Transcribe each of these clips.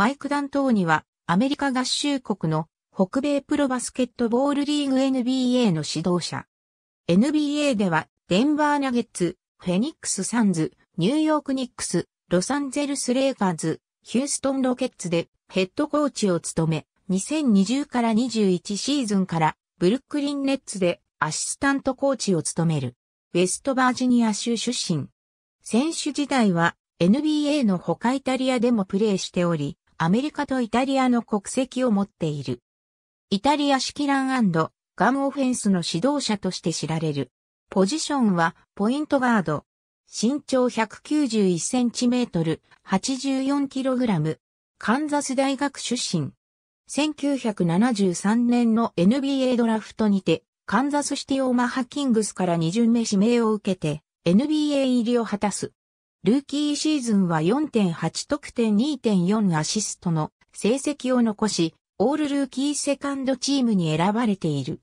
マイク・ダントーニは、アメリカ合衆国の北米プロバスケットボールリーグ NBA の指導者。NBA では、デンバーナゲッツ、フェニックス・サンズ、ニューヨーク・ニックス、ロサンゼルス・レイカーズ、ヒューストン・ロケッツでヘッドコーチを務め、2020から21シーズンからブルックリン・ネッツでアシスタントコーチを務める。ウェストバージニア州出身。選手時代は NBA の他イタリアでもプレーしており、アメリカとイタリアの国籍を持っている。イタリア式ランガンオフェンスの指導者として知られる。ポジションはポイントガード。身長1 9 1トル、8 4ラム。カンザス大学出身。1973年の NBA ドラフトにて、カンザスシティオマハキングスから2巡目指名を受けて、NBA 入りを果たす。ルーキーシーズンは4.8得点2.4アシストの成績を残し、オールルーキーセカンドチームに選ばれている。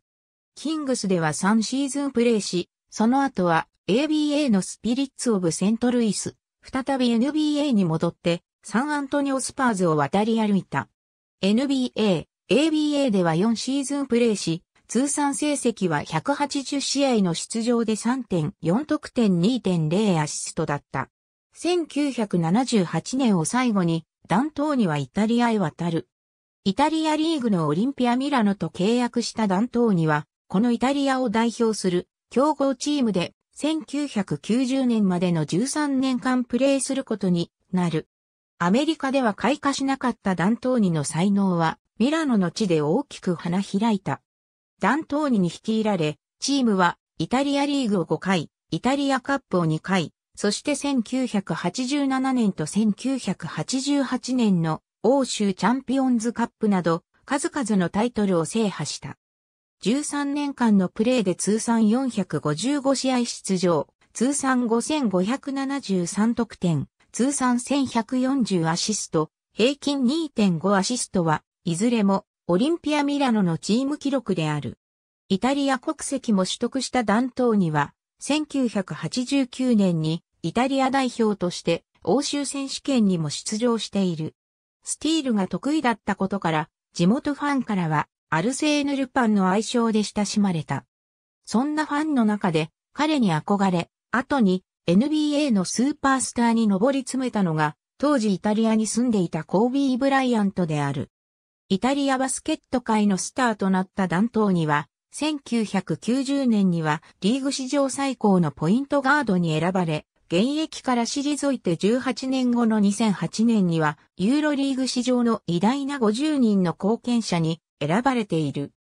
キングスでは3シーズンプレーし、その後は ABA のスピリッツ・オブ・セント・ルイス、再び NBA に戻ってサンアントニオ・スパーズを渡り歩いた。NBA、ABA では4シーズンプレーし、通算成績は180試合の出場で3.4得点2.0アシストだった。1978年を最後に、トーにはイタリアへ渡る。イタリアリーグのオリンピアミラノと契約したトーには、このイタリアを代表する強豪チームで1990年までの13年間プレーすることになる。アメリカでは開花しなかったダントーニの才能はミラノの地で大きく花開いた。ダントーニに率いられ、チームはイタリアリーグを5回、イタリアカップを2回、そして1987年と1988年の欧州チャンピオンズカップなど数々のタイトルを制覇した。13年間のプレーで通算455試合出場、通算5573得点、通算1140アシスト、平均2.5アシストは、いずれもオリンピアミラノのチーム記録である。イタリア国籍も取得したダ頭には、1989年にイタリア代表として欧州選手権にも出場している。スティールが得意だったことから、地元ファンからはアルセーヌ・ルパンの愛称で親しまれた。そんなファンの中で彼に憧れ、後に NBA のスーパースターに上り詰めたのが、当時イタリアに住んでいたコービー・ブライアントである。イタリアバスケット界のスターとなった団頭には、1990年にはリーグ史上最高のポイントガードに選ばれ、現役から退いて18年後の2008年には、ユーロリーグ史上の偉大な50人の貢献者に選ばれている。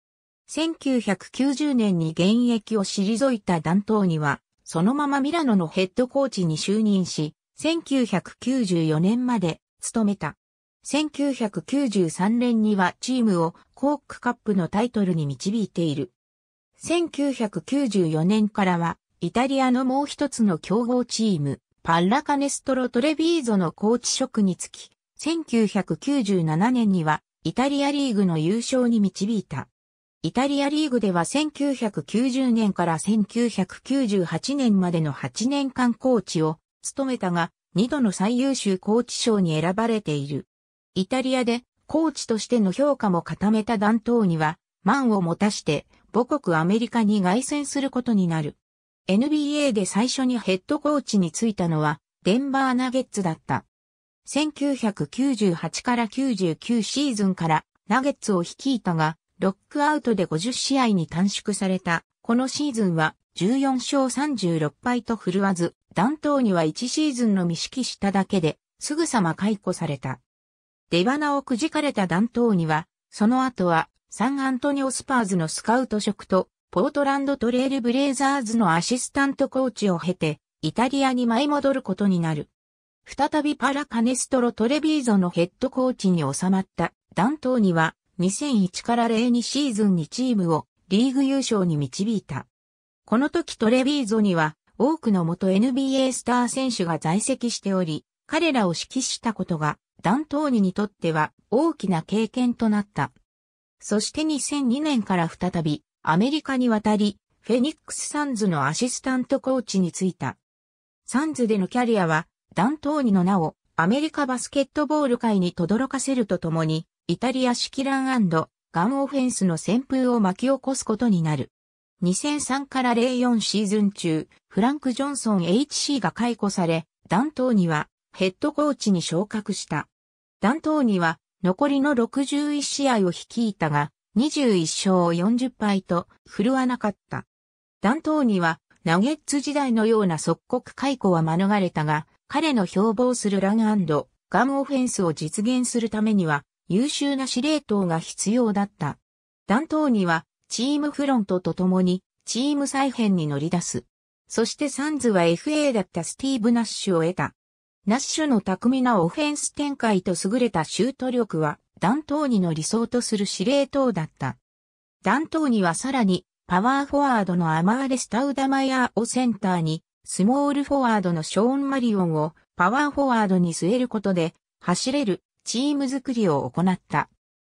1990年に現役を退いた団頭には、そのままミラノのヘッドコーチに就任し、1994年まで務めた。1993年にはチームをコークカップのタイトルに導いている。1994年からはイタリアのもう一つの競合チーム、パッラカネストロ・トレビーゾのコーチ職につき、1997年にはイタリアリーグの優勝に導いた。イタリアリーグでは1990年から1998年までの8年間コーチを務めたが、2度の最優秀コーチ賞に選ばれている。イタリアでコーチとしての評価も固めた団頭には、満を持たして母国アメリカに凱旋することになる。NBA で最初にヘッドコーチに就いたのは、デンバーナゲッツだった。1998から99シーズンからナゲッツを率いたが、ロックアウトで50試合に短縮された。このシーズンは14勝36敗と振るわず、断頭には1シーズンの未識しただけで、すぐさま解雇された。出花をくじかれた断頭には、その後はサンアントニオスパーズのスカウト職とポートランドトレイルブレイザーズのアシスタントコーチを経て、イタリアに舞い戻ることになる。再びパラカネストロ・トレビーゾのヘッドコーチに収まったダントーニは2001から02シーズンにチームをリーグ優勝に導いた。この時トレビーゾには多くの元 NBA スター選手が在籍しており、彼らを指揮したことがダントーニにとっては大きな経験となった。そして2002年から再びアメリカに渡り、フェニックスサンズのアシスタントコーチに就いた。サンズでのキャリアは、ダントーニの名をアメリカバスケットボール界に轟かせるとともに、イタリア式ランガンオフェンスの旋風を巻き起こすことになる。2003から04シーズン中、フランク・ジョンソン HC が解雇され、ダントーニはヘッドコーチに昇格した。ダントーニは残りの61試合を率いたが、21勝40敗と振るわなかった。弾頭にはナゲッツ時代のような即刻解雇は免れたが、彼の標榜するランガムオフェンスを実現するためには優秀な司令塔が必要だった。弾頭にはチームフロントと共にチーム再編に乗り出す。そしてサンズは FA だったスティーブ・ナッシュを得た。ナッシュの巧みなオフェンス展開と優れたシュート力は、ダントーニの理想とする司令塔だった。ダントーニはさらに、パワーフォワードのアマーレ・スタウダマイヤーをセンターに、スモールフォワードのショーン・マリオンをパワーフォワードに据えることで、走れるチーム作りを行った。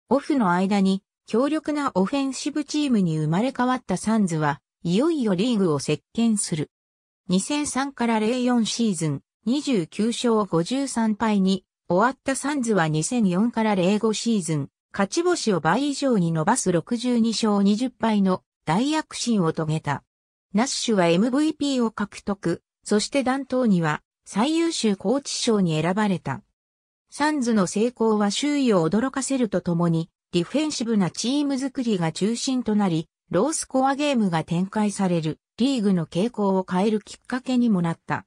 オフの間に、強力なオフェンシブチームに生まれ変わったサンズは、いよいよリーグを席巻する。2003から04シーズン、29勝53敗に終わったサンズは2004から05シーズン、勝ち星を倍以上に伸ばす62勝20敗の大躍進を遂げた。ナッシュは MVP を獲得、そして団頭には最優秀コーチ賞に選ばれた。サンズの成功は周囲を驚かせるとともに、ディフェンシブなチーム作りが中心となり、ロースコアゲームが展開されるリーグの傾向を変えるきっかけにもなった。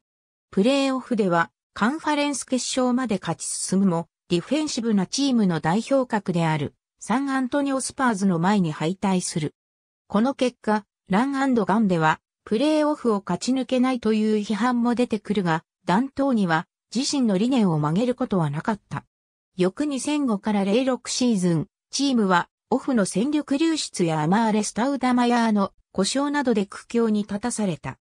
プレーオフではカンファレンス決勝まで勝ち進むも、ディフェンシブなチームの代表格であるサンアントニオスパーズの前に敗退する。この結果、ランガンではプレーオフを勝ち抜けないという批判も出てくるが、ダントーニは自身の理念を曲げることはなかった。翌2005から06シーズン、チームはオフの戦力流出やアマーレ・スタウダマヤーの故障などで苦境に立たされた。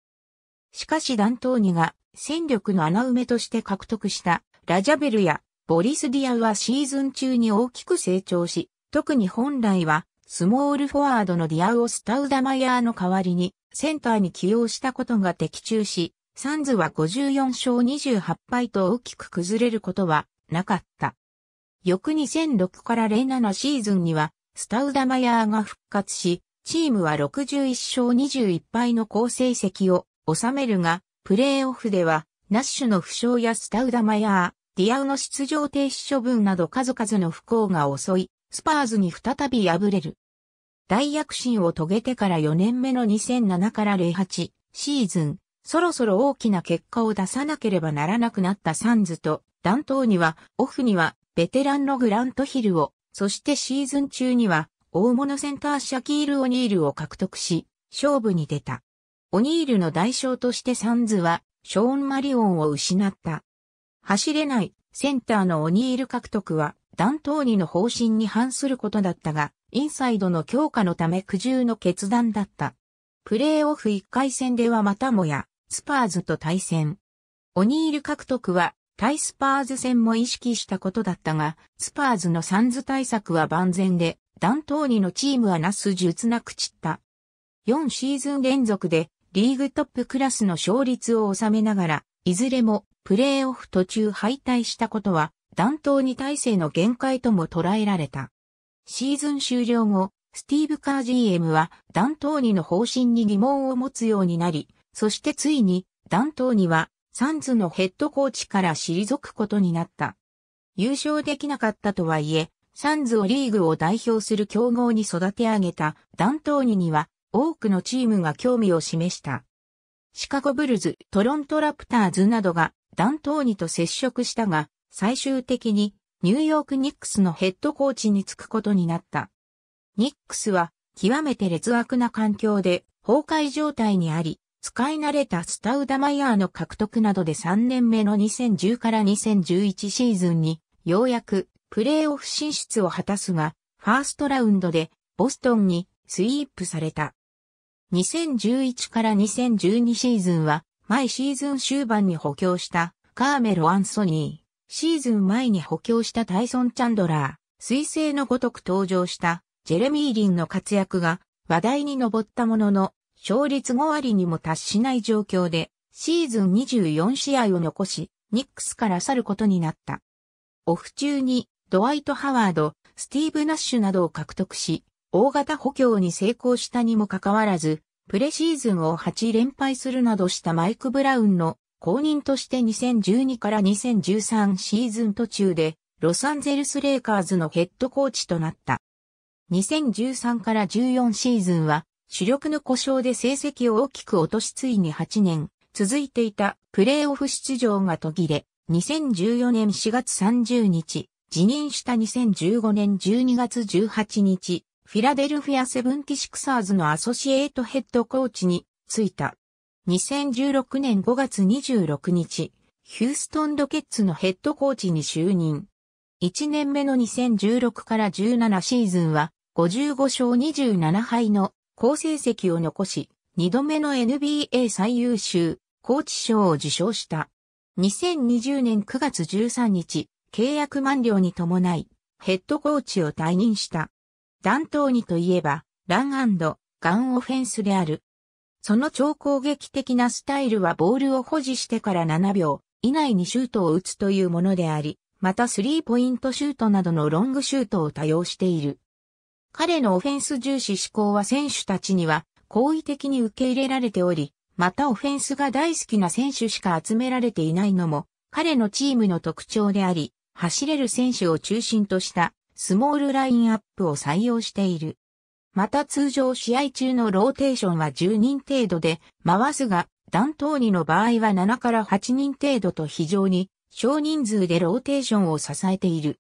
しかしダントーニが戦力の穴埋めとして獲得したラジャベルやボリス・ディアウはシーズン中に大きく成長し、特に本来はスモールフォワードのディアウをスタウダマヤーの代わりにセンターに起用したことが的中し、サンズは54勝28敗と大きく崩れることはなかった。翌2006から07シーズンにはスタウダマヤーが復活し、チームは61勝21敗の好成績を収めるが、プレーオフでは、ナッシュの負傷やスタウダマヤー、ディアウの出場停止処分など数々の不幸が襲い、スパーズに再び敗れる。大躍進を遂げてから4年目の2007から08シーズン、そろそろ大きな結果を出さなければならなくなったサンズと、弾頭には、オフには、ベテランのグラントヒルを、そしてシーズン中には、大物センターシャキール・オニールを獲得し、勝負に出た。オニールの代償としてサンズはショーン・マリオンを失った。走れないセンターのオニール獲得はダントーニの方針に反することだったが、インサイドの強化のため苦渋の決断だった。プレーオフ1回戦ではまたもや、スパーズと対戦。オニール獲得は、対スパーズ戦も意識したことだったが、スパーズのサンズ対策は万全で、ダントーニのチームはなす術なく散った。4シーズン連続でリーグトップクラスの勝率を収めながら、いずれもプレーオフ途中敗退したことは、断頭に体制の限界とも捉えられた。シーズン終了後、スティーブ・カー GM は、ダントーニの方針に疑問を持つようになり、そしてついに、ダントーニは、サンズのヘッドコーチから退くことになった。優勝できなかったとはいえ、サンズをリーグを代表する強豪に育て上げたダントーニには、多くのチームが興味を示した。シカゴブルズ、トロントラプターズなどがダントーニと接触したが、最終的にニューヨークニックスのヘッドコーチに就くことになった。ニックスは極めて劣悪な環境で崩壊状態にあり、使い慣れたスタウダマイヤーの獲得などで3年目の2010から2011シーズンに、ようやくプレーオフ進出を果たすが、ファーストラウンドでボストンにスイープされた。2011から2012シーズンは、毎シーズン終盤に補強したカーメロ・アンソニー、シーズン前に補強したタイソン・チャンドラー、彗星のごとく登場したジェレミー・リンの活躍が話題に上ったものの、勝率5割にも達しない状況で、シーズン24試合を残し、ニックスから去ることになった。オフ中に、ドワイト・ハワード、スティーブ・ナッシュなどを獲得し、大型補強に成功したにもかかわらず、プレシーズンを8連敗するなどしたマイク・ブラウンの後任として2012から2013シーズン途中でロサンゼルス・レイカーズのヘッドコーチとなった。2013から14シーズンは主力の故障で成績を大きく落としついに8年続いていたプレーオフ出場が途切れ、2014年4月30日、辞任した2015年12月18日、フィラデルフィアセブンティシクサーズのアソシエイトヘッドコーチに就いた。2016年5月26日、ヒューストンロケッツのヘッドコーチに就任。1年目の2016から17シーズンは、55勝27敗の好成績を残し、2度目の NBA 最優秀、コーチ賞を受賞した。2020年9月13日、契約満了に伴い、ヘッドコーチを退任した。弾頭にといえば、ランガンオフェンスである。その超攻撃的なスタイルはボールを保持してから7秒以内にシュートを打つというものであり、またスリーポイントシュートなどのロングシュートを多用している。彼のオフェンス重視思考は選手たちには好意的に受け入れられており、またオフェンスが大好きな選手しか集められていないのも、彼のチームの特徴であり、走れる選手を中心としたスモールラインアップを採用している。また通常試合中のローテーションは10人程度で回すが、弾頭2の場合は7から8人程度と非常に少人数でローテーションを支えている。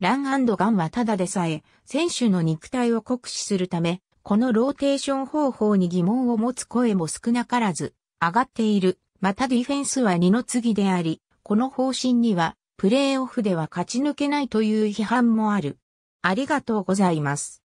ランガンはただでさえ選手の肉体を酷使するため、このローテーション方法に疑問を持つ声も少なからず上がっている。またディフェンスは二の次であり、この方針にはプレーオフでは勝ち抜けないという批判もある。ありがとうございます。